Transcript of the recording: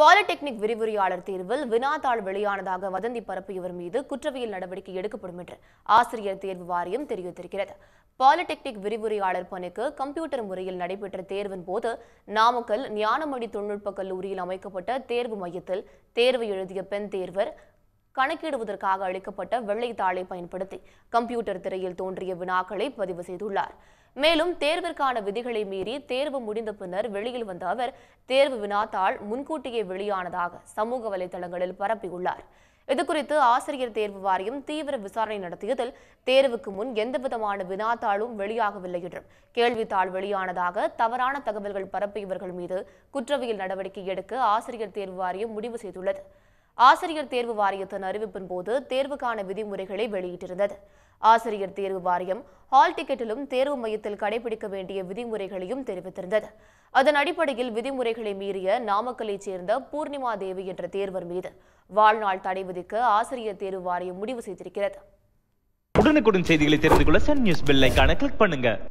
polytechnic விரிவுரையாளர் தேர்வில் வினாத்தாள் வெளியானதாக வதந்தி பரப்பியவர் மீது குற்றவியல் நடவடிக்கை எடுக்கப்படும் என்று ஆசிரியர் தேர்வு வாரியம் தெரிவித்திருக்கிறது பாலிடெக்னிக் விரிவுரையாளர் பணிக்கு கம்ப்யூட்டர் முறையில் நடைபெற்ற தேர்வின் போது நாமக்கல் ஞானமணி தொழில்நுட்ப கல்லூரியில் அமைக்கப்பட்ட தேர்வு மையத்தில் தேர்வு எழுதிய பெண் தேர்வர் கணக்கிடுவதற்காக அளிக்கப்பட்ட வெள்ளைத்தாளை பயன்படுத்தி கம்ப்யூட்டர் திரையில் தோன்றிய வினாக்களை பதிவு செய்துள்ளார் மேலும் தேர்விற்கான விதிகளை மீறி தேர்வு முடிந்த பின்னர் வெளியில் வந்த அவர் தேர்வு வினாத்தாள் முன்கூட்டியே வெளியானதாக சமூக வலைதளங்களில் பரப்பியுள்ளார் இதுகுறித்து ஆசிரியர் தேர்வு வாரியம் தீவிர விசாரணை நடத்தியதில் தேர்வுக்கு முன் எந்தவிதமான வினாத்தாளும் வெளியாகவில்லை என்றும் கேள்வித்தாள் வெளியானதாக தவறான தகவல்கள் பரப்பியவர்கள் மீது குற்றவியல் நடவடிக்கை எடுக்க ஆசிரியர் தேர்வு வாரியம் முடிவு செய்துள்ளது ஆசிரியர் தேர்வு வாரியத்தின் அறிவிப்பின் போது தேர்வுக்கான விதிமுறைகளை வெளியிட்டிருந்தது ஆசிரியர் தேர்வு வாரியம் ஹால் டிக்கெட்டிலும் தேர்வு மையத்தில் கடைபிடிக்க வேண்டிய விதிமுறைகளையும் தெரிவித்திருந்தது அதன் அடிப்படையில் விதிமுறைகளை மீறிய நாமக்கல்லைச் சேர்ந்த பூர்ணிமா தேவி என்ற தேர்வர் மீது வாழ்நாள் தடை விதிக்க ஆசிரியர் தேர்வு வாரியம் முடிவு செய்திருக்கிறது உடனுக்குடன் செய்திகளை தெரிந்து கொள்ள Sun News bell icon click பண்ணுங்க